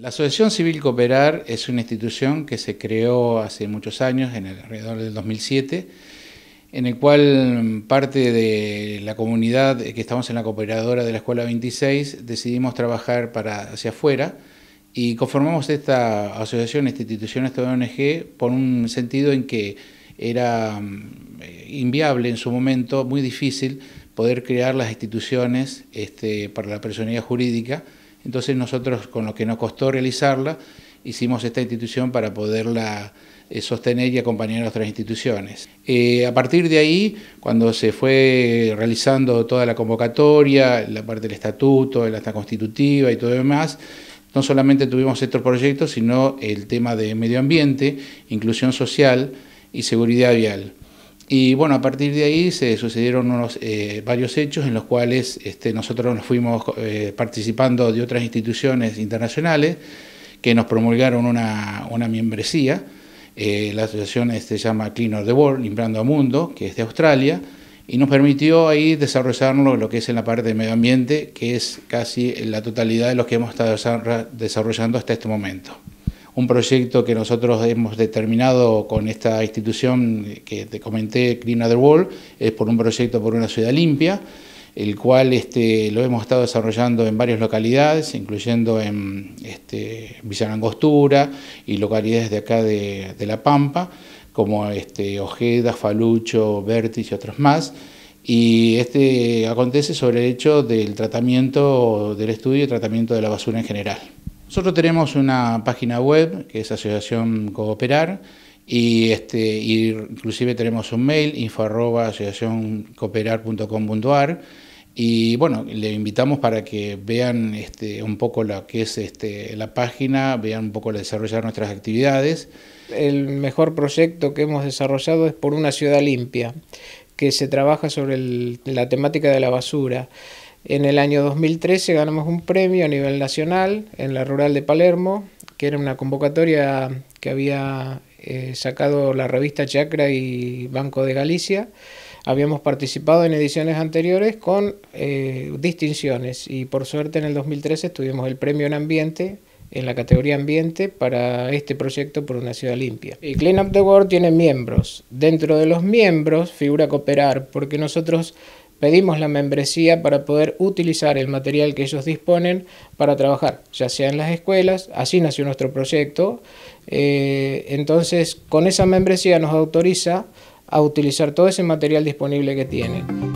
La Asociación Civil Cooperar es una institución que se creó hace muchos años, en el, alrededor del 2007, en el cual parte de la comunidad que estamos en la cooperadora de la Escuela 26 decidimos trabajar para hacia afuera y conformamos esta asociación, esta institución, esta ONG, por un sentido en que era mm, eh, inviable en su momento, muy difícil, poder crear las instituciones este, para la personalidad jurídica entonces nosotros, con lo que nos costó realizarla, hicimos esta institución para poderla eh, sostener y acompañar a otras instituciones. Eh, a partir de ahí, cuando se fue realizando toda la convocatoria, la parte del estatuto, la acta constitutiva y todo lo demás, no solamente tuvimos estos proyectos, sino el tema de medio ambiente, inclusión social y seguridad vial. Y bueno, a partir de ahí se sucedieron unos, eh, varios hechos en los cuales este, nosotros nos fuimos eh, participando de otras instituciones internacionales que nos promulgaron una, una membresía. Eh, la asociación este, se llama Clean the World, Limbrando a Mundo, que es de Australia, y nos permitió ahí desarrollar lo que es en la parte de medio ambiente, que es casi la totalidad de lo que hemos estado desarrollando hasta este momento un proyecto que nosotros hemos determinado con esta institución que te comenté, Clean Other World, es por un proyecto por una ciudad limpia, el cual este, lo hemos estado desarrollando en varias localidades, incluyendo en este, Villa Angostura y localidades de acá de, La Pampa, como este, Ojeda, Falucho, Vértice y otros más. Y este acontece sobre el hecho del tratamiento del estudio y tratamiento de la basura en general. Nosotros tenemos una página web que es Asociación Cooperar y este, inclusive tenemos un mail info arroba asociacioncooperar.com.ar y bueno, le invitamos para que vean este, un poco lo que es este, la página, vean un poco el desarrollo de nuestras actividades. El mejor proyecto que hemos desarrollado es por una ciudad limpia, que se trabaja sobre la temática de la basura. En el año 2013 ganamos un premio a nivel nacional en la rural de Palermo, que era una convocatoria que había eh, sacado la revista Chacra y Banco de Galicia. Habíamos participado en ediciones anteriores con eh, distinciones y por suerte en el 2013 tuvimos el premio en ambiente en la categoría ambiente para este proyecto por una ciudad limpia. Y Clean Up the World tiene miembros. Dentro de los miembros figura cooperar, porque nosotros Pedimos la membresía para poder utilizar el material que ellos disponen para trabajar, ya sea en las escuelas, así nació nuestro proyecto. Eh, entonces, con esa membresía nos autoriza a utilizar todo ese material disponible que tienen.